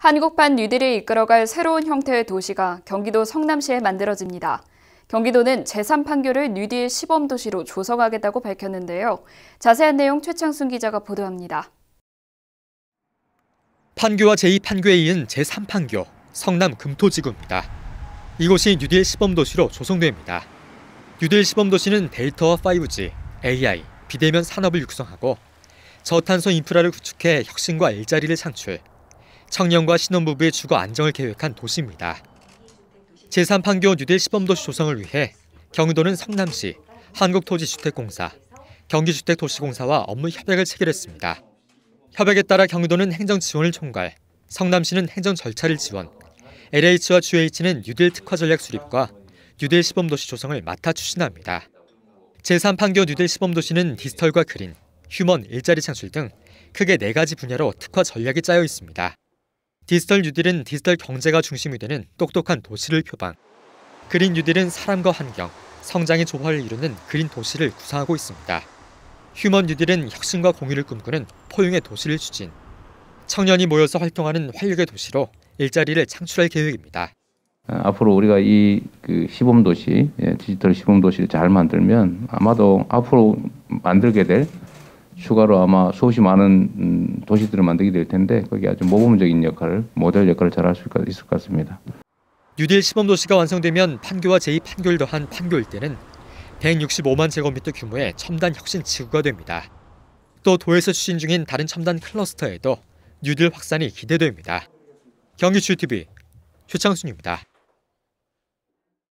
한국판 뉴딜이 이끌어갈 새로운 형태의 도시가 경기도 성남시에 만들어집니다. 경기도는 제3판교를 뉴딜 시범도시로 조성하겠다고 밝혔는데요. 자세한 내용 최창순 기자가 보도합니다. 판교와 제2판교에 이은 제3판교, 성남 금토지구입니다. 이곳이 뉴딜 시범도시로 조성됩니다. 뉴딜 시범도시는 데이터와 5G, AI, 비대면 산업을 육성하고 저탄소 인프라를 구축해 혁신과 일자리를 창출, 청년과 신혼부부의 주거 안정을 계획한 도시입니다. 제3판교 뉴딜 시범도시 조성을 위해 경기도는 성남시, 한국토지주택공사, 경기주택도시공사와 업무 협약을 체결했습니다. 협약에 따라 경기도는 행정 지원을 총괄, 성남시는 행정 절차를 지원, LH와 GH는 뉴딜 특화 전략 수립과 뉴딜 시범도시 조성을 맡아 추진합니다. 제3판교 뉴딜 시범도시는 디지털과 그린, 휴먼, 일자리 창출 등 크게 4가지 분야로 특화 전략이 짜여 있습니다. 디지털 뉴딜은 디지털 경제가 중심이 되는 똑똑한 도시를 표방. 그린 뉴딜은 사람과 환경, 성장의 조화를 이루는 그린 도시를 구상하고 있습니다. 휴먼 뉴딜은 혁신과 공유를 꿈꾸는 포용의 도시를 추진. 청년이 모여서 활동하는 활력의 도시로 일자리를 창출할 계획입니다. 어, 앞으로 우리가 이그 시범 도시, 예, 디지털 시범 도시를 잘 만들면 아마도 앞으로 만들게 될 추가로 아마 수없이 많은 음, 도시들을 만들게 될 텐데 거기 아주 모범적인 역할을 모델 역할을 잘 할 수 있을 것 같습니다. 뉴딜 시범 도시가 완성되면 판교와 제2판교를 더한 판교일대는 165만 제곱미터 규모의 첨단 혁신 지구가 됩니다. 또 도에서 추진 중인 다른 첨단 클러스터에도 뉴딜 확산이 기대됩니다. 경기주 TV 최창순입니다.